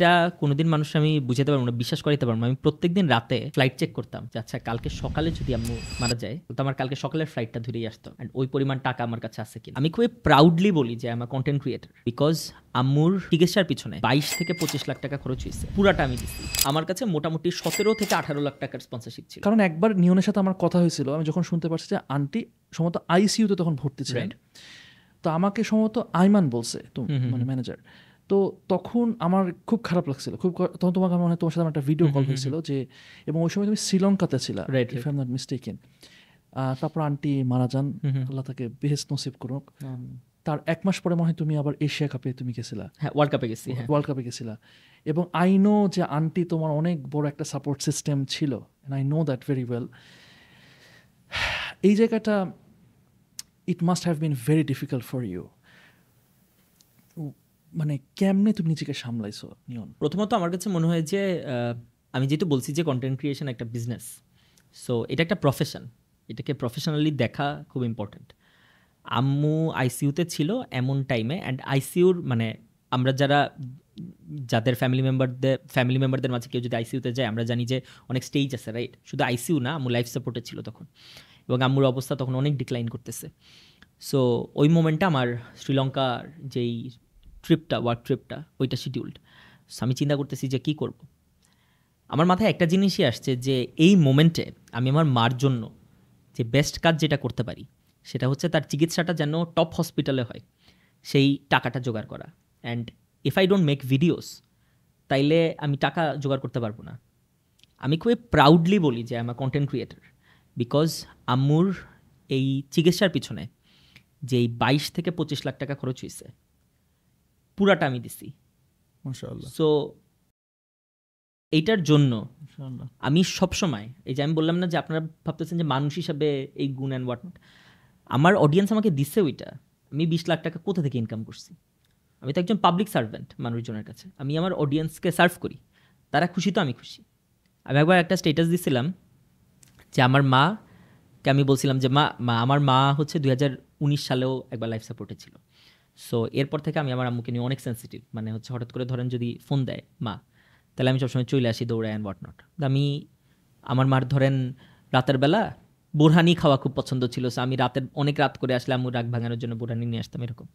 এটা কোনোদিন মানুষ আমি বুঝাতে পারবো না বিশ্বাস করাইতে পারবো না আমি প্রত্যেকদিন রাতে ফ্লাইট চেক করতাম যে আচ্ছা কালকে সকালে যদি আম্মু মারা যায় তো আমার কালকে সকালের ফ্লাইটটা ধরেই আসতো অ্যান্ড ওই পরিমাণ টাকা আমার কাছে আছে কিনা আমি খুবই প্রাউডলি বলি যে আমার কন্টেন্ট ক্রিয়েটার বিকজ আম্মুর চিকিৎসার পিছনে বাইশ থেকে পঁচিশ লাখ টাকা খরচ হয়েছে পুরাটা আমি দিচ্ছি আমার কাছে মোটামুটি সতেরো থেকে আঠারো লাখ টাকার স্পন্সারশিপ ছিল কারণ একবার নিয়নের সাথে আমার কথা হয়েছিল আমি যখন শুনতে পারছি যে আন্টি সম্ভবত আইসিইউতে তখন ভর্তি ছিলেন তো আমাকে সম্ভবত আইমান বলছে তো মানে ম্যানেজার তো তখন আমার খুব খারাপ লাগছিল খুব তখন তোমাকে মনে হয় তোমার সাথে একটা ভিডিও কল হয়েছিল যে এবং ওই সময় তুমি শ্রীলঙ্কাতে ছিল রাইট ইফ আই তারপর আন্টি মারা যান আল্লাহ তাকে বেহেস নসিব করুক তার এক মাস পরে মনে হয় তুমি আবার এশিয়া কাপে তুমি গেছিলা হ্যাঁ ওয়ার্ল্ড কাপে গেছি ওয়ার্ল্ড হ্যাঁ। কাপে গেছিলা এবং আই নো যে আন্টি তোমার অনেক বড় একটা সাপোর্ট সিস্টেম ছিল I know that very well এই জায়গাটা it must have been very difficult for you মানে কেমনে তুমি নিজেকে সামলাইছো নিয়ন প্রথমত আমার কাছে মনে হয় যে আমি যেহেতু বলছি যে কন্টেন্ট ক্রিয়েশন একটা বিজনেস সো এটা একটা প্রফেশন এটাকে প্রফেশনালি দেখা খুব ইম্পর্ট্যান্ট আম্মু আইসিউতে ছিল এমন টাইমে অ্যান্ড আইসিউর মানে আমরা যারা যাদের ফ্যামিলি মেম্বারদের ফ্যামিলি মেম্বারদের মাঝে কেউ যদি আইসিউতে যায় আমরা জানি যে অনেক স্টেজ আছে রাইট শুধু আইসিউ না আম্মু লাইফ সাপোর্টে ছিল তখন এবং আম্মুর অবস্থা তখন অনেক ডিক্লাইন করতেছে সো ওই মোমেন্টটা আমার শ্রীলঙ্কার যেই ট্রিপটা ওয়ার্ক ট্রিপটা ওইটা শিডিউল্ড আমি চিন্তা করতেছি যে কি করব। আমার মাথায় একটা জিনিসই আসছে যে এই মোমেন্টে আমি আমার মার জন্য যে বেস্ট কাজ যেটা করতে পারি সেটা হচ্ছে তার চিকিৎসাটা যেন টপ হসপিটালে হয় সেই টাকাটা জোগাড় করা and if I don't make videos তাইলে আমি টাকা জোগাড় করতে পারবো না আমি খুবই প্রাউডলি বলি যে আমার কন্টেন্ট ক্রিয়েটার বিকজ আম্মুর এই চিকিৎসার পিছনে যে এই বাইশ থেকে পঁচিশ লাখ টাকা খরচ হয়েছে পুরাটা আমি দিছি সো এইটার জন্য আমি সবসময় এই যে আমি বললাম না যে আপনারা ভাবতেছেন যে মানুষ হিসাবে এই গুণ অ্যান্ড হোয়াট আমার অডিয়েন্স আমাকে দিচ্ছে ওইটা আমি বিশ লাখ টাকা কোথা থেকে ইনকাম করছি আমি তো একজন পাবলিক সার্ভেন্ট মানুষজনের কাছে আমি আমার অডিয়েন্সকে সার্ভ করি তারা খুশি তো আমি খুশি আমি একবার একটা স্টেটাস দিছিলাম যে আমার মা কে আমি বলছিলাম যে মা মা আমার মা হচ্ছে দু সালেও একবার লাইফ সাপোর্টে ছিল সো এরপর থেকে আমি আমার আম্মুকে নিয়ে অনেক সেন্সিটিভ মানে হচ্ছে হঠাৎ করে ধরেন যদি ফোন দেয় মা তাহলে আমি সবসময় চলে আসি দৌড়ায় অ্যান্ড হোয়াট নট আমি আমার মার ধরেন রাতের বেলা বোরহানি খাওয়া খুব পছন্দ ছিল সো আমি রাতের অনেক রাত করে আসলে আম্মুর রাগ ভাঙানোর জন্য বোরহানি নিয়ে আসতাম এরকম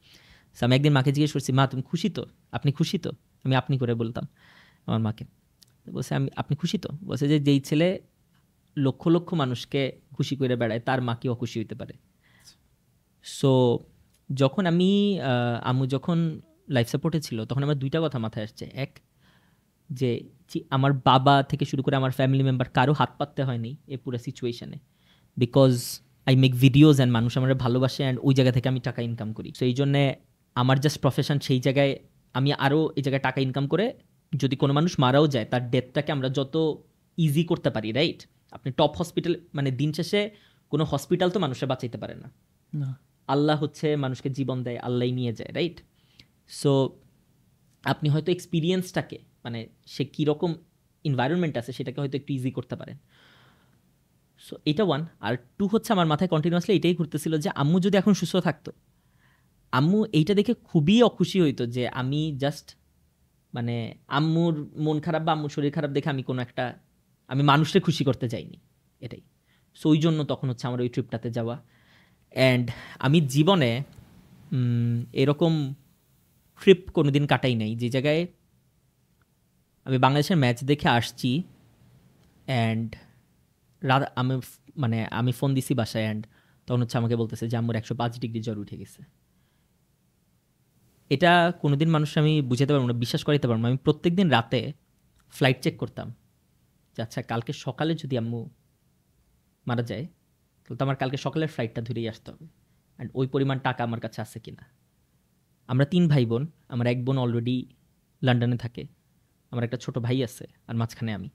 সো আমি একদিন মাকে জিজ্ঞেস করছি মা তুমি খুশি তো আপনি খুশি তো আমি আপনি করে বলতাম আমার মাকে বলছে আমি আপনি খুশি তো বলছে যে যেই ছেলে লক্ষ লক্ষ মানুষকে খুশি করে বেড়ায় তার মা কি অখুশি হইতে পারে সো আচ্ছা। যখন আমি আমু যখন লাইফ সাপোর্টে ছিল তখন আমার দুইটা কথা মাথায় আসছে এক যে আমার বাবা থেকে শুরু করে আমার ফ্যামিলি মেম্বার কারো হাত পাততে হয়নি এ পুরো সিচুয়েশানে because I make videos and মানুষ আমার ভালোবাসে অ্যান্ড ওই জায়গা থেকে আমি টাকা ইনকাম করি তো এই জন্যে আমার জাস্ট প্রফেশন সেই জায়গায় আমি আরও এই জায়গায় টাকা ইনকাম করে যদি কোনো মানুষ মারাও যায় তার ডেথটাকে আমরা যত ইজি করতে পারি রাইট আপনি টপ হসপিটাল মানে দিন শেষে কোনো হসপিটাল তো মানুষে বাঁচাইতে পারে না আল্লাহ হচ্ছে মানুষকে জীবন দেয় আল্লাহ নিয়ে যায় রাইট সো আপনি হয়তো এক্সপিরিয়েন্সটাকে মানে সে কীরকম এনভায়রনমেন্ট আছে সেটাকে হয়তো একটু ইজি করতে পারেন সো এটা ওয়ান আর টু হচ্ছে আমার মাথায় কন্টিনিউসলি এটাই ঘুরতেছিল যে আম্মু যদি এখন সুস্থ থাকতো আম্মু এইটা দেখে খুবই অখুশি হইতো যে আমি জাস্ট মানে আম্মুর মন খারাপ বা আম্মুর শরীর খারাপ দেখে আমি কোনো একটা আমি মানুষকে খুশি করতে যাইনি এটাই সো ওই জন্য তখন হচ্ছে আমার ওই ট্রিপটাতে যাওয়া অ্যান্ড আমি জীবনে এরকম ট্রিপ কোনো দিন কাটাই নাই যে জায়গায় আমি বাংলাদেশের ম্যাচ দেখে আসছি অ্যান্ড রাত আমি মানে আমি ফোন দিছি বাসায় অ্যান্ড তখন হচ্ছে আমাকে বলতেছে যে আমার একশো পাঁচ ডিগ্রি জ্বর উঠে গেছে এটা দিন মানুষ আমি বুঝাতে পারবো না বিশ্বাস করাইতে পারবো না আমি প্রত্যেক দিন রাতে ফ্লাইট চেক করতাম যে আচ্ছা কালকে সকালে যদি আম্মু মারা যায় তো আমার কালকে সকালের ফ্লাইটটা ধরেই আসতে হবে অ্যান্ড ওই পরিমাণ টাকা আমার কাছে আছে কিনা আমরা তিন ভাই বোন আমার এক বোন অলরেডি লন্ডনে থাকে আমার একটা ছোট ভাই আছে আর মাঝখানে আমি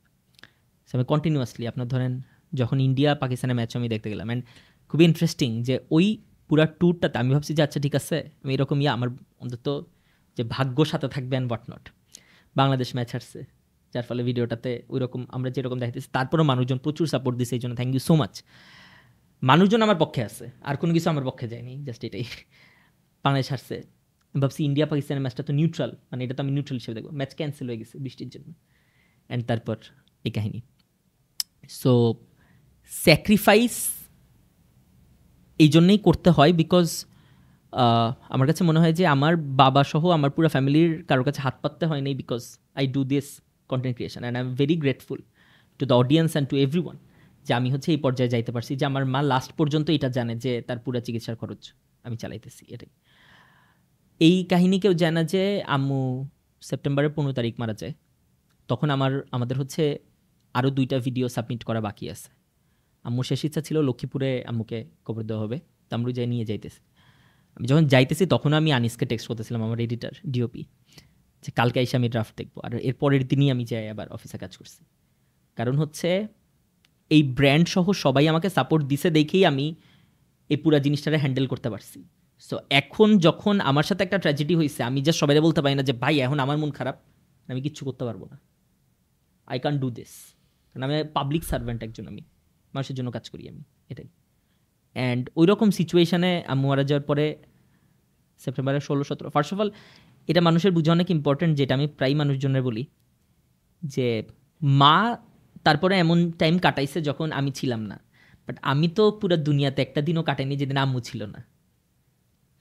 সে আমি কন্টিনিউয়াসলি আপনার ধরেন যখন ইন্ডিয়া পাকিস্তানে ম্যাচ আমি দেখতে গেলাম অ্যান্ড খুবই ইন্টারেস্টিং যে ওই পুরো ট্যুরটাতে আমি ভাবছি যে আচ্ছা ঠিক আছে আমি এরকম ইয়ে আমার অন্তত যে ভাগ্য সাথে থাকবে and what not Bangladesh match হারছে যার ফলে ভিডিওটাতে ওই রকম আমরা যেরকম দেখতেছি তারপরেও মানুষজন প্রচুর সাপোর্ট দিছে এই জন্য থ্যাংক ইউ সো মাচ মানুষজন আমার পক্ষে আছে আর কোনো কিছু আমার পক্ষে যায়নি জাস্ট এটাই বাংলাদেশ হারছে ভাবছি ইন্ডিয়া পাকিস্তানের ম্যাচটা তো নিউট্রাল মানে এটা তো আমি নিউট্রাল হিসেবে দেখবো ম্যাচ ক্যান্সেল হয়ে গেছে বৃষ্টির জন্য অ্যান্ড তারপর এই কাহিনী সো স্যাক্রিফাইস এই জন্যেই করতে হয় বিকজ আমার কাছে মনে হয় যে আমার বাবা সহ আমার পুরো ফ্যামিলির কারোর কাছে হাত পাততে হয় নাই because I do this content creation and I am very grateful to the audience and to everyone যে আমি হচ্ছে এই পর্যায়ে যাইতে পারছি যে আমার মা লাস্ট পর্যন্ত এটা জানে যে তার পুরো চিকিৎসার খরচ আমি চালাইতেছি এটাই এই কাহিনী কেউ জানে যে আম্মু সেপ্টেম্বরের পনেরো তারিখ মারা যায় তখন আমার আমাদের হচ্ছে আরও দুইটা ভিডিও সাবমিট করা বাকি আছে আম্মুর শেষ ইচ্ছা ছিল লক্ষ্মীপুরে আম্মুকে কবর দেওয়া হবে তো যাই নিয়ে যাইতেছি আমি যখন যাইতেছি তখন আমি আনিসকে টেক্সট করতেছিলাম আমার এডিটার ডিওপি যে কালকে এসে আমি ড্রাফট দেখবো আর এর পরের দিনই আমি যাই আবার অফিসে কাজ করছি কারণ হচ্ছে এই ব্র্যান্ড সহ সবাই আমাকে সাপোর্ট দিছে দেখেই আমি এই পুরা জিনিসটারে হ্যান্ডেল করতে পারছি সো এখন যখন আমার সাথে একটা ট্র্যাজেডি হয়েছে আমি যা সবাই বলতে পারি না যে ভাই এখন আমার মন খারাপ আমি কিচ্ছু করতে পারবো না আই ক্যান ডু দিস কারণ আমি পাবলিক সার্ভেন্ট একজন আমি মানুষের জন্য কাজ করি আমি এটাই অ্যান্ড ওই রকম সিচুয়েশানে আমি মারা যাওয়ার পরে সেপ্টেম্বরের ষোলো সতেরো ফার্স্ট অফ অল এটা মানুষের বুঝে অনেক ইম্পর্ট্যান্ট যেটা আমি প্রায় মানুষজনের বলি যে মা তারপরে এমন টাইম কাটাইছে যখন আমি ছিলাম না বাট আমি তো পুরো দুনিয়াতে একটা দিনও কাটাইনি যেদিন আম্মু ছিল না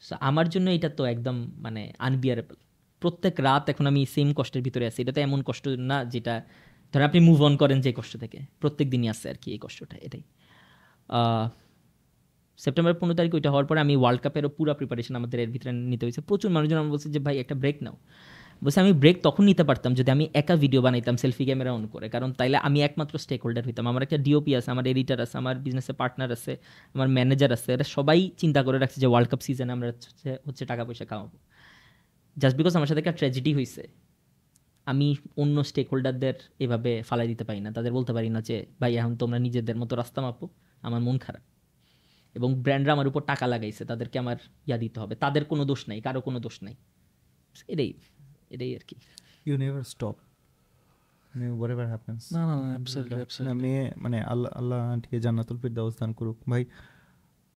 সো আমার জন্য এটা তো একদম মানে আনবিয়ারেবল প্রত্যেক রাত এখন আমি সেম কষ্টের ভিতরে আছি এটা তো এমন কষ্ট না যেটা ধরো আপনি মুভ অন করেন যে কষ্ট থেকে প্রত্যেক দিনই আসছে আর কি এই কষ্টটা এটাই সেপ্টেম্বর পনেরো তারিখ ওইটা হওয়ার পরে আমি ওয়ার্ল্ড কাপেরও পুরো প্রিপারেশন আমাদের এর ভিতরে নিতে হয়েছে প্রচুর মানুষজন আমার বলছে যে ভাই একটা ব্রেক নাও বলছে আমি ব্রেক তখন নিতে পারতাম যদি আমি একা ভিডিও বানাইতাম সেলফি ক্যামেরা অন করে কারণ তাইলে আমি একমাত্র স্টেক হোল্ডার হইতাম আমার একটা ডিওপি আছে আমার এডিটার আছে আমার বিজনেসে পার্টনার আছে আমার ম্যানেজার আছে এটা সবাই চিন্তা করে রাখছে যে ওয়ার্ল্ড কাপ সিজনে আমরা হচ্ছে হচ্ছে টাকা পয়সা খাওয়াবো জাস্ট বিকজ আমার সাথে একটা ট্র্যাজেডি হয়েছে আমি অন্য স্টেক হোল্ডারদের এভাবে ফালাই দিতে পারি না তাদের বলতে পারি না যে ভাই এখন তোমরা নিজেদের মতো রাস্তা মাপো আমার মন খারাপ এবং ব্র্যান্ডরা আমার উপর টাকা লাগাইছে তাদেরকে আমার ইয়া দিতে হবে তাদের কোনো দোষ নাই কারো কোনো দোষ নাই এটাই এটাই আর কি ইউ নেভার স্টপ মানে না না মানে আল্লাহ আল্লাহ আন্টিকে জান্নাতুল ফিরদাউস দান করুক ভাই